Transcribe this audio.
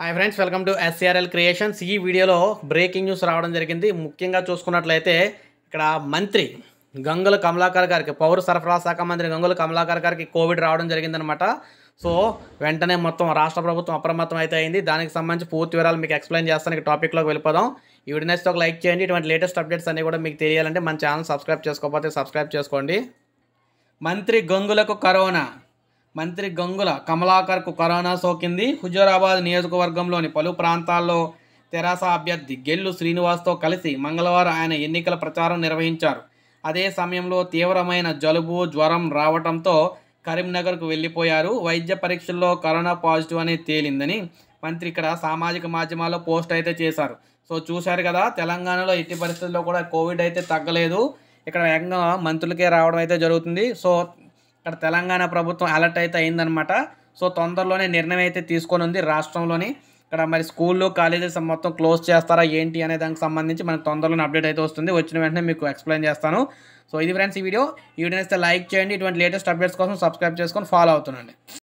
hi friends welcome to SRL creations ఈ వీడియోలో breaking news రావడం జరిగింది ముఖ్యంగా చూసుకున్నట్లయితే ఇక్కడ మంత్రి గంగుల కమలాకర్ గారికి పౌర సరఫరా శాఖ మంత్రి గంగుల కమలాకర్ గారికి కోవిడ్ రావడం జరిగిందనమాట సో వెంటనే మొత్తం రాష్ట్ర ప్రభుత్వం అప్రమత్తం అయితే అయింది దానికి సంబంధించి పూర్తి వివరాలు మీకు ఎక్స్ప్లెయిన్ చేస్తాను టాపిక్లోకి వెళ్ళిపోదాం ఈ వీడియో నచ్చితే ఒక లైక్ చేయండి ఇటువంటి లేటెస్ట్ అప్డేట్స్ అన్నీ కూడా మీకు తెలియాలంటే మన ఛానల్ సబ్స్క్రైబ్ చేసుకోకపోతే సబ్స్క్రైబ్ చేసుకోండి మంత్రి గంగులకు కరోనా మంత్రి గంగుల కమలాకర్కు కరోనా సోకింది హుజూరాబాద్ నియోజకవర్గంలోని పలు ప్రాంతాల్లో తెరాస అభ్యర్థి గెల్లు శ్రీనివాస్తో కలిసి మంగళవారం ఆయన ఎన్నికల ప్రచారం నిర్వహించారు అదే సమయంలో తీవ్రమైన జలుబు జ్వరం రావడంతో కరీంనగర్కు వెళ్ళిపోయారు వైద్య పరీక్షల్లో కరోనా పాజిటివ్ అనేది తేలిందని మంత్రి ఇక్కడ సామాజిక మాధ్యమాల్లో పోస్ట్ అయితే చేశారు సో చూశారు కదా తెలంగాణలో ఎట్టి పరిస్థితుల్లో కూడా కోవిడ్ అయితే తగ్గలేదు ఇక్కడ ఏకంగా మంత్రులకే రావడం అయితే జరుగుతుంది సో ఇక్కడ తెలంగాణ ప్రభుత్వం అలర్ట్ అయితే అయిందనమాట సో తొందరలోనే నిర్ణయం అయితే తీసుకొని ఉంది రాష్ట్రంలోని ఇక్కడ మరి స్కూళ్ళు కాలేజెస్ మొత్తం క్లోజ్ చేస్తారా ఏంటి అనే దానికి సంబంధించి మనకు తొందరలోనే అప్డేట్ అయితే వస్తుంది వచ్చిన వెంటనే మీకు ఎక్స్ప్లెయిన్ చేస్తాను సో ఇది ఫ్రెండ్స్ ఈ వీడియో ఈ వీడియో లైక్ చేయండి ఇటువంటి లేటెస్ట్ అప్డేట్స్ కోసం సబ్స్క్రైబ్ చేసుకొని ఫాలో అవుతుండండి